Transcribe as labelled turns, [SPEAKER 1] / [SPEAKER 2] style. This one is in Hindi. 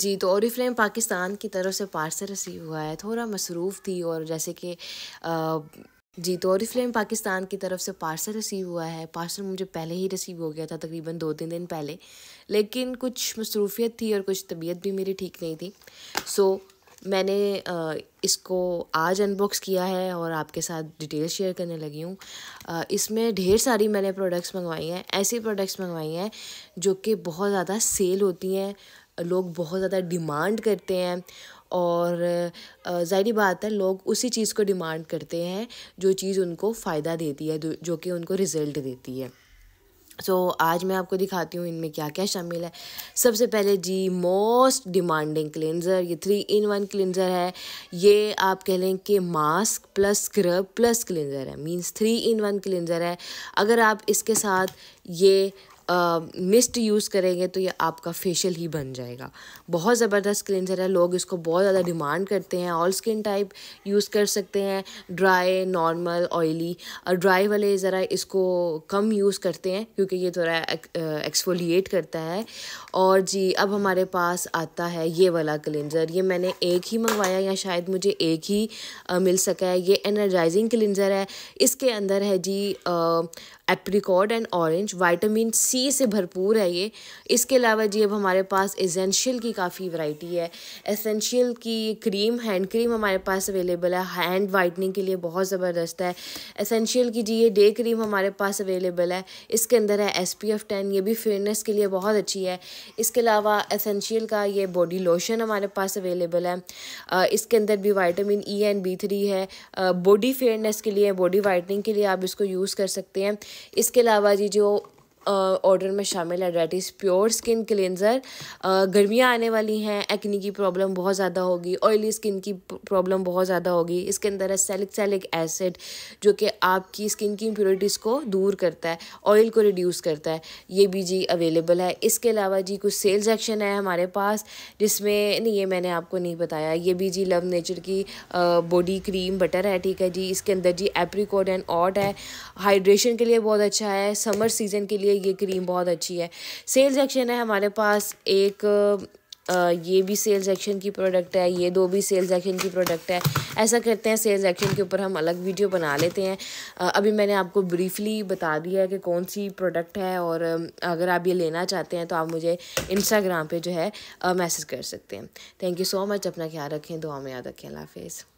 [SPEAKER 1] जी तो और फिल्म पाकिस्तान की तरफ से पार्सल रिसीव हुआ है थोड़ा मसरूफ़ थी और जैसे कि जी तो और फिल्म पाकिस्तान की तरफ से पार्सल रिसीव हुआ है पार्सल मुझे पहले ही रिसीव हो गया था तकरीबन दो तीन दिन पहले लेकिन कुछ मसरूफियत थी और कुछ तबीयत भी मेरी ठीक नहीं थी सो मैंने इसको आज अनबॉक्स किया है और आपके साथ डिटेल शेयर करने लगी हूँ इसमें ढेर सारी मैंने प्रोडक्ट्स मंगवाई हैं ऐसी प्रोडक्ट्स मंगवाई हैं जो कि बहुत ज़्यादा सेल होती हैं लोग बहुत ज़्यादा डिमांड करते हैं और जाहिर बात है लोग उसी चीज़ को डिमांड करते हैं जो चीज़ उनको फ़ायदा देती है जो कि उनको रिज़ल्ट देती है सो so, आज मैं आपको दिखाती हूँ इनमें क्या क्या शामिल है सबसे पहले जी मोस्ट डिमांडिंग क्लिनज़र ये थ्री इन वन क्लिनज़र है ये आप कह लें कि mask plus scrub plus cleanser है means three in one cleanser है अगर आप इसके साथ ये मिस्ट यूज़ करेंगे तो ये आपका फेशियल ही बन जाएगा बहुत ज़बरदस्त क्लिनजर है लोग इसको बहुत ज़्यादा डिमांड करते हैं ऑल स्किन टाइप यूज़ कर सकते हैं ड्राई नॉर्मल ऑयली और ड्राई वाले ज़रा इसको कम यूज़ करते हैं क्योंकि ये थोड़ा एक्सफोलिएट करता है और जी अब हमारे पास आता है ये वाला क्लिनजर ये मैंने एक ही मंगवाया या शायद मुझे एक ही आ, मिल सका है ये एनर्जाइजिंग क्लिनजर है इसके अंदर है जी apricot and orange vitamin C टी से भरपूर है ये इसके अलावा जी अब हमारे पास एसेंशियल की काफ़ी वैरायटी है एसेंशियल की क्रीम हैंड क्रीम हमारे पास अवेलेबल है हैंड वाइटनिंग के लिए बहुत ज़बरदस्त है एसेंशियल की जी ये डे क्रीम हमारे पास अवेलेबल है इसके अंदर है एस पी एफ टेन ये भी फेयरनेस के लिए बहुत अच्छी है इसके अलावा एसेंशियल का ये बॉडी लोशन हमारे पास अवेलेबल है इसके अंदर भी vitamin E and B three है बॉडी फेयरनेस के लिए बॉडी वाइटनिंग के लिए आप इसको यूज़ कर सकते हैं इसके अलावा जी जो ऑर्डर में शामिल है that is pure skin cleanser गर्मियाँ आने वाली हैं एक्नी की प्रॉब्लम बहुत ज़्यादा होगी ऑयली स्किन की प्रॉब्लम बहुत ज़्यादा होगी इसके अंदर है सेलिक सेलिक एसिड जो कि आपकी स्किन की इम्प्योरिटीज़ को दूर करता है ऑयल को रिड्यूस करता है ये भी जी अवेलेबल है इसके अलावा जी कुछ सेल्स एक्शन है हमारे पास जिसमें नहीं ये मैंने आपको नहीं बताया ये भी जी लव नेचर की बॉडी क्रीम बटर है ठीक है जी इसके अंदर जी एप्रीकोड एंड ऑट है हाइड्रेशन के लिए बहुत अच्छा है समर सीज़न के लिए लिए ये क्रीम बहुत अच्छी है सेल सेक्शन है हमारे पास एक ये भी सेल्स एक्शन की प्रोडक्ट है ये दो भी सेल्स एक्शन की प्रोडक्ट है ऐसा करते हैं सेल्स एक्शन के ऊपर हम अलग वीडियो बना लेते हैं अभी मैंने आपको ब्रीफली बता दिया है कि कौन सी प्रोडक्ट है और अगर आप ये लेना चाहते हैं तो आप मुझे इंस्टाग्राम पे जो है मैसेज कर सकते हैं थैंक यू सो मच अपना ख्याल रखें दुआ में याद रखें अल्लाह हाफिज़